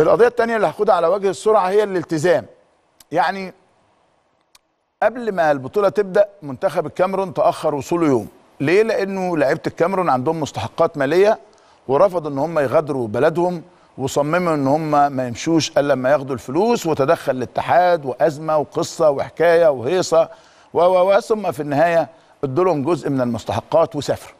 القضيه الثانيه اللي هاخدها على وجه السرعه هي الالتزام يعني قبل ما البطوله تبدا منتخب الكاميرون تاخر وصوله يوم ليه لانه لعيبه الكاميرون عندهم مستحقات ماليه ورفضوا ان هم يغادروا بلدهم وصمموا ان هم ما يمشوش الا لما ياخدوا الفلوس وتدخل الاتحاد وازمه وقصه وحكايه وهيصه و ثم في النهايه ادوا لهم جزء من المستحقات وسافروا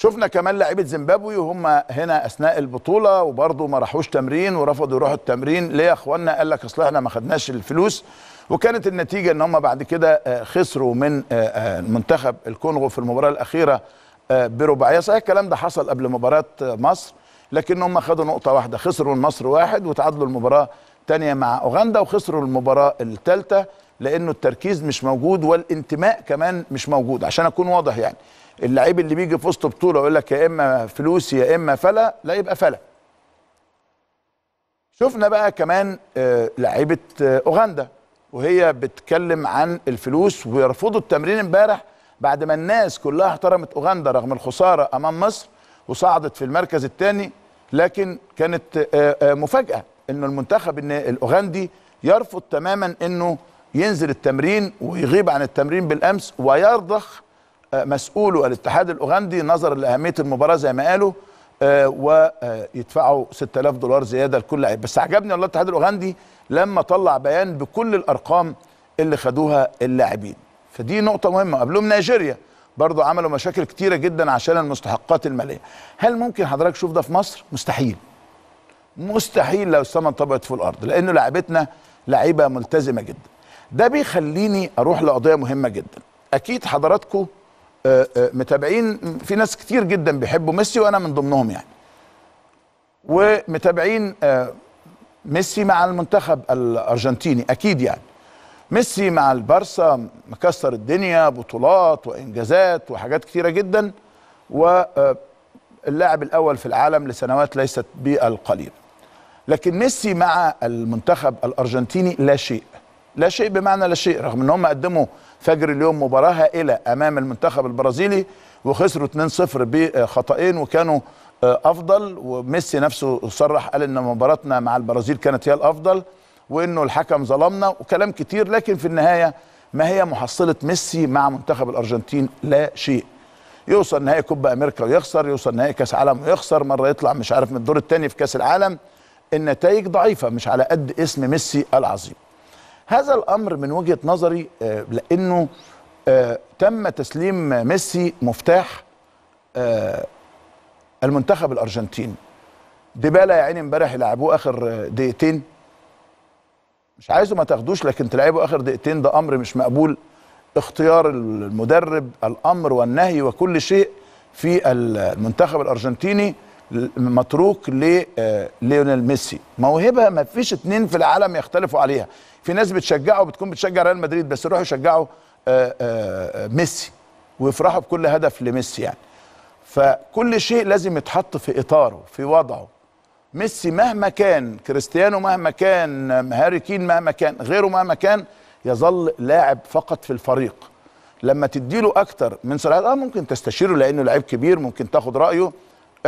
شفنا كمان لعيبه زيمبابوي وهم هنا اثناء البطوله وبرضه ما راحوش تمرين ورفضوا يروحوا التمرين ليه يا اخوانا قال لك اصل احنا ما خدناش الفلوس وكانت النتيجه ان هم بعد كده آه، خسروا من آه، آه، منتخب الكونغو في المباراه الاخيره برباعيه صحيح الكلام ده حصل قبل مباراه مصر لكن هم خدوا نقطه واحده خسروا من مصر واحد وتعادلوا المباراه الثانيه مع اوغندا وخسروا المباراه الثالثه لانه التركيز مش موجود والانتماء كمان مش موجود عشان اكون واضح يعني اللعيب اللي بيجي في وسط بطوله يقول لك يا اما فلوس يا اما فلا لا يبقى فلا شفنا بقى كمان آه، لعيبه آه، اوغندا وهي بتتكلم عن الفلوس ويرفضوا التمرين امبارح بعد ما الناس كلها احترمت اوغندا رغم الخساره امام مصر وصعدت في المركز الثاني لكن كانت آه، مفاجاه انه المنتخب ان الاوغندي يرفض تماما انه ينزل التمرين ويغيب عن التمرين بالامس ويرضخ مسؤول الاتحاد الاوغندي نظرا لاهميه المباراه زي ما قالوا آه، ويدفعوا 6000 دولار زياده لكل لعيب بس عجبني والله الاتحاد الاوغندي لما طلع بيان بكل الارقام اللي خدوها اللاعبين فدي نقطه مهمه قبلهم نيجيريا برضه عملوا مشاكل كتيره جدا عشان المستحقات الماليه هل ممكن حضرتك تشوف ده في مصر مستحيل مستحيل لو السما انطبقت في الارض لانه لعبتنا لعيبه ملتزمه جدا ده بيخليني اروح لقضيه مهمه جدا اكيد حضراتكم آه، آه، متابعين في ناس كتير جدا بيحبوا ميسي وانا من ضمنهم يعني ومتابعين آه، ميسي مع المنتخب الارجنتيني اكيد يعني ميسي مع البارسا مكسر الدنيا بطولات وانجازات وحاجات كتيره جدا واللاعب الاول في العالم لسنوات ليست بالقليل لكن ميسي مع المنتخب الارجنتيني لا شيء لا شيء بمعنى لا شيء رغم ان هم قدموا فجر اليوم مباراه هائله امام المنتخب البرازيلي وخسروا 2-0 بخطئين وكانوا آه، افضل وميسي نفسه صرح قال ان مباراتنا مع البرازيل كانت هي الافضل وانه الحكم ظلمنا وكلام كتير لكن في النهايه ما هي محصله ميسي مع منتخب الارجنتين لا شيء يوصل نهائي كوبا امريكا ويخسر يوصل نهائي كاس عالم ويخسر مره يطلع مش عارف من الدور الثاني في كاس العالم النتائج ضعيفه مش على قد اسم ميسي العظيم هذا الامر من وجهه نظري آه، لانه آه، تم تسليم ميسي مفتاح آه، المنتخب الارجنتيني ديبالا يا عيني امبارح لعبوه اخر دقيقتين مش عايزه ما تاخدوش لكن تلعبوا اخر دقيقتين ده امر مش مقبول اختيار المدرب الامر والنهي وكل شيء في المنتخب الارجنتيني متروك آه، ليونيل ميسي موهبه ما فيش اتنين في العالم يختلفوا عليها في ناس بتشجعه بتكون بتشجع ريال مدريد بس يروحوا يشجعوا آه، آه، ميسي ويفرحوا بكل هدف لميسي يعني فكل شيء لازم يتحط في اطاره في وضعه ميسي مهما كان كريستيانو مهما كان هاري كين مهما كان غيره مهما كان يظل لاعب فقط في الفريق لما تديله اكتر من صلاحيات اه ممكن تستشيره لانه لعيب كبير ممكن تاخد رايه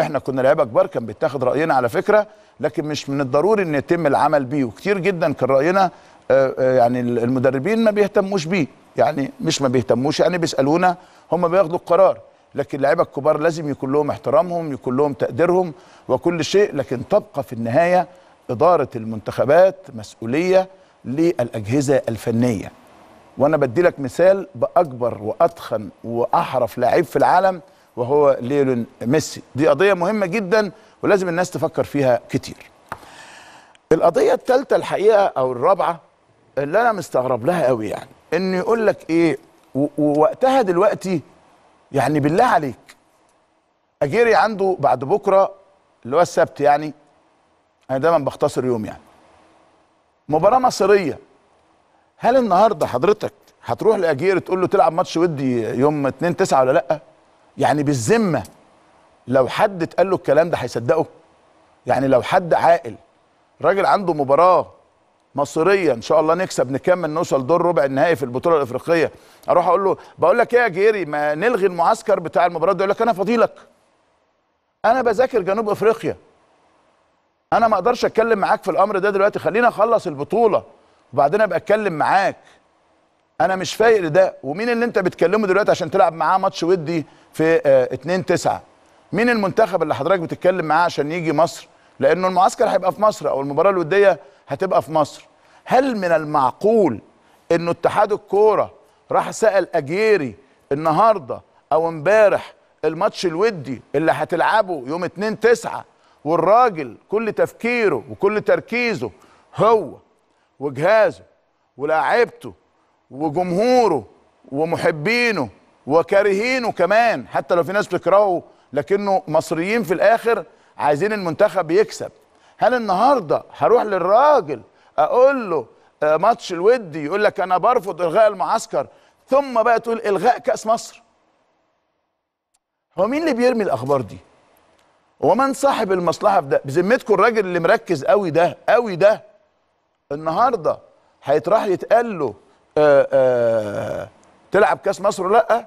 احنا كنا لعيبه كبار كان بيتاخد راينا على فكره لكن مش من الضروري ان يتم العمل بيه وكتير جدا كان راينا آه، آه، يعني المدربين ما بيهتموش بيه يعني مش ما بيهتموش يعني بيسالونا هم بياخدوا القرار لكن اللعيبه الكبار لازم يكون لهم احترامهم يكون لهم تقديرهم وكل شيء لكن تبقى في النهايه اداره المنتخبات مسؤوليه للاجهزه الفنيه وانا بدي لك مثال باكبر واتخن واحرف لعيب في العالم وهو ليل ميسي دي قضيه مهمه جدا ولازم الناس تفكر فيها كتير القضيه الثالثه الحقيقه او الرابعه اللي انا مستغرب لها قوي يعني إنه يقول لك ايه ووقتها دلوقتي يعني بالله عليك اجيري عنده بعد بكره اللي هو السبت يعني انا دايما بختصر يوم يعني مباراه مصريه هل النهارده حضرتك هتروح لاجيري تقول له تلعب ماتش ودي يوم 2 9 ولا لا يعني بالذمه لو حد اتقال له الكلام ده هيصدقه يعني لو حد عاقل راجل عنده مباراه مصريه ان شاء الله نكسب نكمل نوصل دور ربع النهائي في البطوله الافريقيه اروح اقول له بقول لك ايه يا جيري ما نلغي المعسكر بتاع المباراه ده يقول لك انا فضيلك انا بذاكر جنوب افريقيا انا ما اقدرش اتكلم معاك في الامر ده دلوقتي خلينا اخلص البطوله وبعدين ابقى اتكلم معاك انا مش فايق لده ومين اللي انت بتكلمه دلوقتي عشان تلعب معاه ماتش ودي في 2 آه، 9 مين المنتخب اللي حضرتك بتتكلم معاه عشان يجي مصر لانه المعسكر هيبقى في مصر او المباراه الوديه هتبقى في مصر هل من المعقول انه اتحاد الكوره راح سال اجيري النهارده او امبارح الماتش الودي اللي هتلعبه يوم 2 9 والراجل كل تفكيره وكل تركيزه هو وجهازه ولاعيبته وجمهوره ومحبينه وكارهينه كمان حتى لو في ناس بتكرهه لكنه مصريين في الاخر عايزين المنتخب يكسب هل النهارده هروح للراجل اقول له آه، ماتش الودي يقول لك انا برفض الغاء المعسكر ثم بقى تقول الغاء كاس مصر هو مين اللي بيرمي الاخبار دي ومن صاحب المصلحه في ده بذمتكم الراجل اللي مركز قوي ده قوي ده النهارده هيتراح يتقال له آه، آه، تلعب كاس مصر لا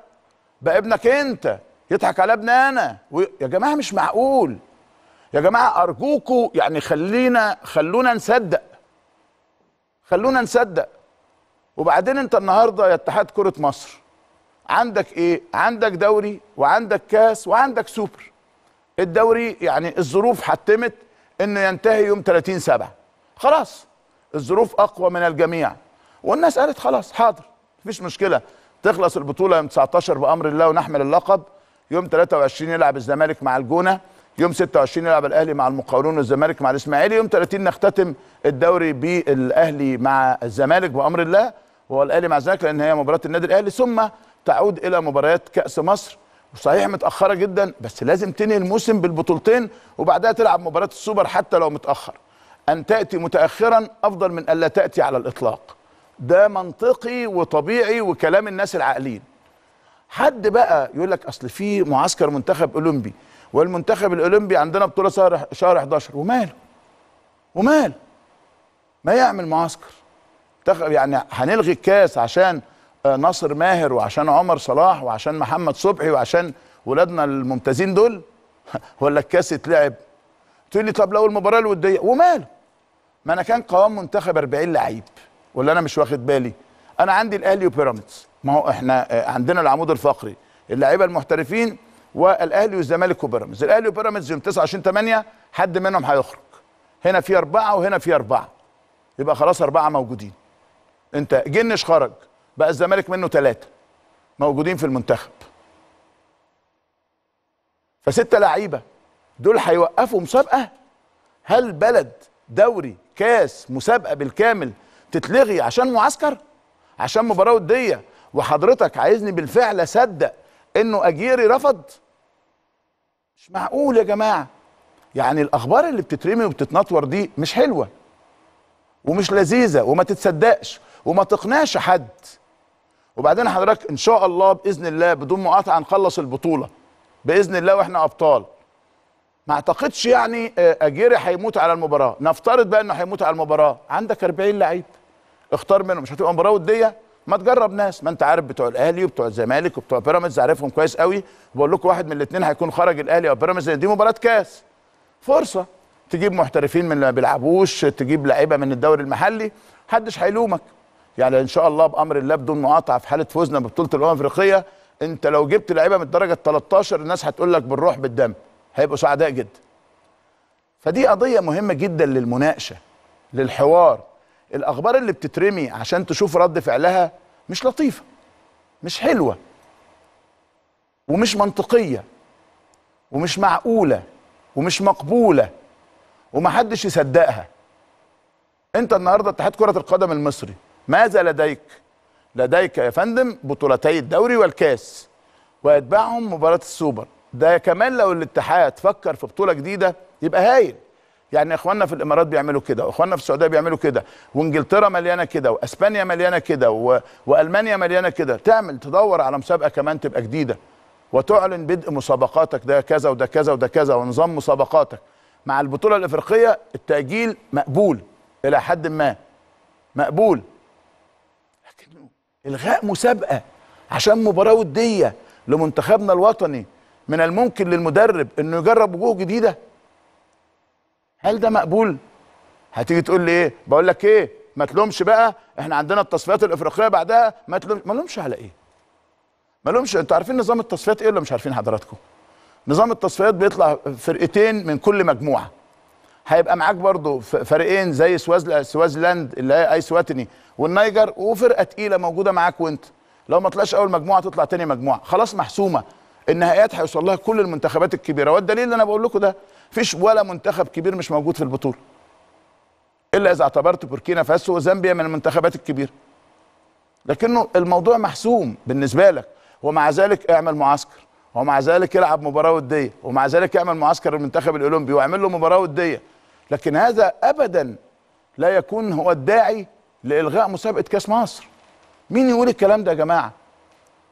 بقى ابنك انت يضحك على ابني انا يا جماعه مش معقول يا جماعه ارجوكوا يعني خلينا خلونا نصدق خلونا نصدق وبعدين انت النهارده يا اتحاد كره مصر عندك ايه عندك دوري وعندك كاس وعندك سوبر الدوري يعني الظروف حتمت انه ينتهي يوم 30 سبعة خلاص الظروف اقوى من الجميع والناس قالت خلاص حاضر مفيش مشكله تخلص البطوله يوم 19 بامر الله ونحمل اللقب يوم 23 يلعب الزمالك مع الجونه يوم 26 يلعب الاهلي مع المقاولون والزمالك مع الاسماعيلي يوم 30 نختتم الدوري بالاهلي مع الزمالك بامر الله والاهلي الاهلي مع الزمالك لان هي مباراه النادي الاهلي ثم تعود الى مباريات كاس مصر وصحيح متاخره جدا بس لازم تنهي الموسم بالبطولتين وبعدها تلعب مباراه السوبر حتى لو متاخر ان تاتي متاخرا افضل من الا تاتي على الاطلاق ده منطقي وطبيعي وكلام الناس العاقلين حد بقى يقول لك اصل في معسكر منتخب اولمبي والمنتخب الاولمبي عندنا بطوله شهر شهر 11 وماله وماله ما يعمل معسكر يعني هنلغي الكاس عشان آه، ناصر ماهر وعشان عمر صلاح وعشان محمد صبحي وعشان ولادنا الممتازين دول ولا الكاس اتلعب تقول لي طب لو المباراه الوديه وماله ما انا كان قوام منتخب 40 لعيب ولا انا مش واخد بالي انا عندي الاهلي وبيراميدز ما هو احنا آه، عندنا العمود الفقري اللعيبه المحترفين والاهلي والزمالك وبيراميدز الاهلي وبيراميدز يوم 29 8 حد منهم هيخرج هنا في اربعه وهنا في اربعه يبقى خلاص اربعه موجودين انت جنش خرج بقى الزمالك منه ثلاثه موجودين في المنتخب فسته لعيبه دول هيوقفوا مسابقه هل بلد دوري كاس مسابقه بالكامل تتلغي عشان معسكر عشان مباراه وديه وحضرتك عايزني بالفعل اصدق انه اجيري رفض مش معقول يا جماعه يعني الاخبار اللي بتترمي وبتتنطور دي مش حلوه ومش لذيذه وما تتصدقش وما تقنعش حد وبعدين حضرتك ان شاء الله باذن الله بدون مقاطعه نخلص البطوله باذن الله واحنا ابطال ما اعتقدش يعني آه، اجيري هيموت على المباراه نفترض بقى انه هيموت على المباراه عندك 40 لعيب اختار منهم مش هتبقى مباراه وديه ما تجرب ناس ما انت عارف بتوع الاهلي وبتوع الزمالك وبتوع بيراميدز عارفهم كويس قوي بقول لكم واحد من الاثنين هيكون خرج الاهلي او بيراميدز دي مباراه كاس فرصه تجيب محترفين من اللي ما بيلعبوش تجيب لعيبه من الدوري المحلي محدش هيلومك يعني ان شاء الله بامر الله بدون مقاطعه في حاله فوزنا ببطوله الامم الافريقيه انت لو جبت لعيبه من الدرجه 13 الناس هتقول لك بالروح بالدم هيبقوا سعداء جدا فدي قضيه مهمه جدا للمناقشه للحوار الاخبار اللي بتترمي عشان تشوف رد فعلها مش لطيفه مش حلوه ومش منطقيه ومش معقوله ومش مقبوله ومحدش يصدقها انت النهارده اتحاد كره القدم المصري ماذا لديك لديك يا فندم بطولتي الدوري والكاس ويتبعهم مباراه السوبر ده كمان لو الاتحاد فكر في بطوله جديده يبقى هايل يعني اخواننا في الامارات بيعملوا كده واخواننا في السعوديه بيعملوا كده وانجلترا مليانه كده واسبانيا مليانه كده و... والمانيا مليانه كده تعمل تدور على مسابقه كمان تبقى جديده وتعلن بدء مسابقاتك ده كذا وده كذا وده كذا ونظام مسابقاتك مع البطوله الافريقيه التاجيل مقبول الى حد ما مقبول لكن الغاء مسابقه عشان مباراه وديه لمنتخبنا الوطني من الممكن للمدرب انه يجرب وجوه جديده هل ده مقبول هتيجي تقول لي ايه بقول لك ايه ما تلومش بقى احنا عندنا التصفيات الافريقيه بعدها ما تلومش ما لومش على ايه ما لومش انتوا عارفين نظام التصفيات ايه ولا مش عارفين حضراتكم نظام التصفيات بيطلع فرقتين من كل مجموعه هيبقى معاك برضو فريقين زي سوازل... سوازلاند اللي هي ايس واتني والنيجر وفرقه تقيله موجوده معاك وانت لو ما طلعش اول مجموعه تطلع تاني مجموعه خلاص محسومه النهائيات هيوصل لها كل المنتخبات الكبيره والدليل اللي انا بقول لكم ده فيش ولا منتخب كبير مش موجود في البطوله الا اذا اعتبرت بوركينا فاسو وزامبيا من المنتخبات الكبيره لكنه الموضوع محسوم بالنسبه لك ومع ذلك اعمل معسكر ومع ذلك العب مباراه وديه ومع ذلك اعمل معسكر المنتخب الاولمبي واعمل له مباراه وديه لكن هذا ابدا لا يكون هو الداعي لالغاء مسابقه كاس مصر مين يقول الكلام ده يا جماعه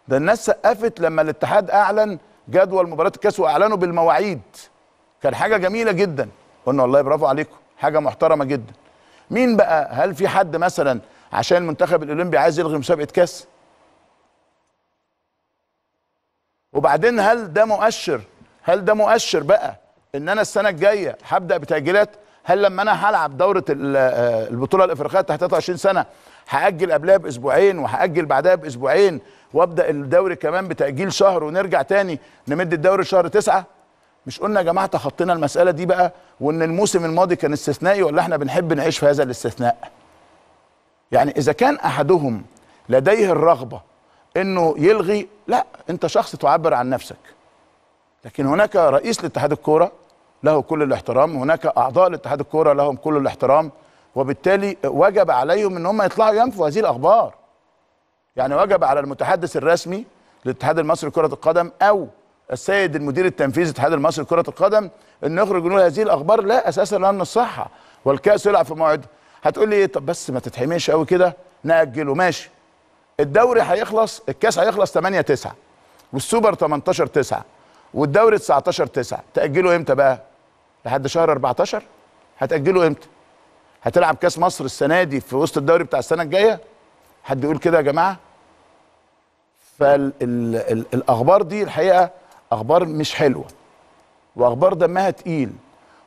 ده الناس سقفت لما الاتحاد اعلن جدول مباراه الكاس واعلنوا بالمواعيد كان حاجه جميله جدا قلنا والله برافو عليكم حاجه محترمه جدا مين بقى هل في حد مثلا عشان المنتخب الاولمبي عايز يلغي مسابقه كاس وبعدين هل ده مؤشر هل ده مؤشر بقى ان انا السنه الجايه هبدا بتاجيلات هل لما انا هلعب دوره آه، البطوله الافريقيه تحت 23 سنه هاجل قبلها باسبوعين وهاجل بعدها باسبوعين وابدا الدوري كمان بتاجيل شهر ونرجع تاني نمد الدوري شهر تسعة مش قلنا يا جماعه تخطينا المساله دي بقى وان الموسم الماضي كان استثنائي ولا احنا بنحب نعيش في هذا الاستثناء يعني اذا كان احدهم لديه الرغبه انه يلغي لا انت شخص تعبر عن نفسك لكن هناك رئيس لاتحاد الكوره له كل الاحترام هناك اعضاء لاتحاد الكوره لهم كل الاحترام وبالتالي وجب عليهم ان هم يطلعوا ينفوا هذه الاخبار يعني وجب على المتحدث الرسمي للاتحاد المصري لكره القدم او السيد المدير التنفيذي الاتحاد المصري لكره القدم ان يخرج نقول هذه الاخبار لا اساسا لها من الصحه والكاس يلعب في موعد هتقول لي إيه؟ طب بس ما تتحميش قوي كده ناجله ماشي الدوري هيخلص الكاس هيخلص 8 9 والسوبر 18 9 والدوري 19 9 تاجله امتى بقى لحد شهر 14 هتاجله امتى هتلعب كاس مصر السنه دي في وسط الدوري بتاع السنه الجايه حد يقول كده يا جماعه فالاخبار دي الحقيقه اخبار مش حلوه واخبار دمها تقيل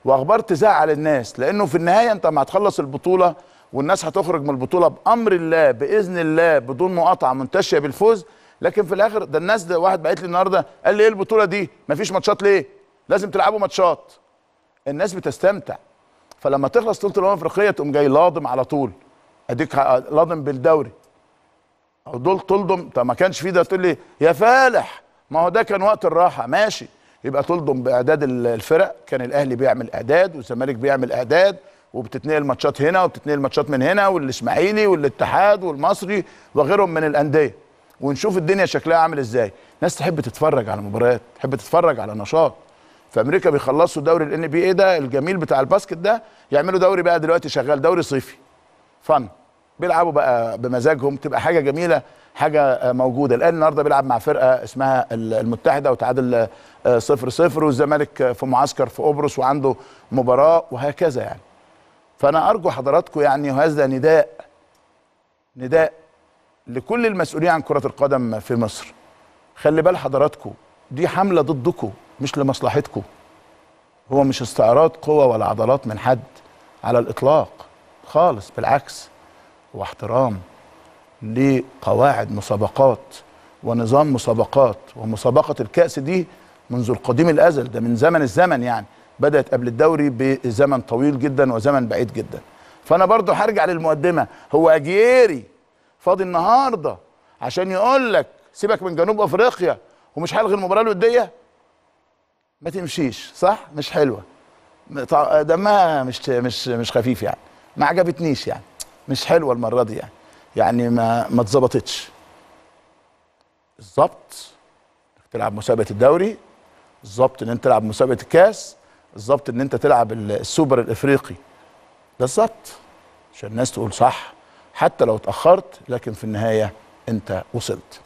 واخبار تزعل الناس لانه في النهايه انت ما هتخلص البطوله والناس هتخرج من البطوله بامر الله باذن الله بدون مقاطعه منتشيه بالفوز لكن في الاخر ده الناس ده واحد بعت لي النهارده قال لي ايه البطوله دي مفيش ماتشات ليه لازم تلعبوا ماتشات الناس بتستمتع فلما تخلص بطوله الامم الافريقيه تقوم جاي لاضم على طول اديك لاضم بالدوري او دول تلضم طب ما كانش في ده تقول لي يا فالح ما هو ده كان وقت الراحه ماشي يبقى تلضم باعداد الفرق كان الاهلي بيعمل اعداد والزمالك بيعمل اعداد وبتتنقل ماتشات هنا وبتتنقل ماتشات من هنا والاسماعيلي والاتحاد والمصري وغيرهم من الانديه ونشوف الدنيا شكلها عامل ازاي ناس تحب تتفرج على مباريات تحب تتفرج على نشاط في امريكا بيخلصوا دوري الان بي ده الجميل بتاع الباسكت ده يعملوا دوري بقى دلوقتي شغال دوري صيفي فن بيلعبوا بقى بمزاجهم تبقى حاجه جميله حاجه موجوده الاهلي النهارده بيلعب مع فرقه اسمها المتحده وتعادل آه، صفر صفر والزمالك في معسكر في قبرص وعنده مباراه وهكذا يعني فانا ارجو حضراتكم يعني هذا نداء نداء لكل المسؤولين عن كره القدم في مصر خلي بال حضراتكم دي حمله ضدكم مش لمصلحتكم هو مش استعراض قوة ولا عضلات من حد على الإطلاق خالص بالعكس هو احترام لقواعد مسابقات ونظام مسابقات ومسابقه الكاس دي منذ القديم الازل ده من زمن الزمن يعني بدات قبل الدوري بزمن طويل جدا وزمن بعيد جدا فانا برضو هرجع للمقدمه هو اجيري فاضي النهارده عشان يقول لك سيبك من جنوب افريقيا ومش هلغي المباراه الوديه ما تمشيش صح مش حلوه دمها مش مش مش خفيف يعني ما عجبتنيش يعني مش حلوه المره دي يعني يعني ما ما اتظبطتش الظبط انك تلعب مسابقه الدوري الظبط ان انت تلعب مسابقه الكاس الظبط ان انت تلعب السوبر الافريقي ده الظبط عشان الناس تقول صح حتى لو اتاخرت لكن في النهايه انت وصلت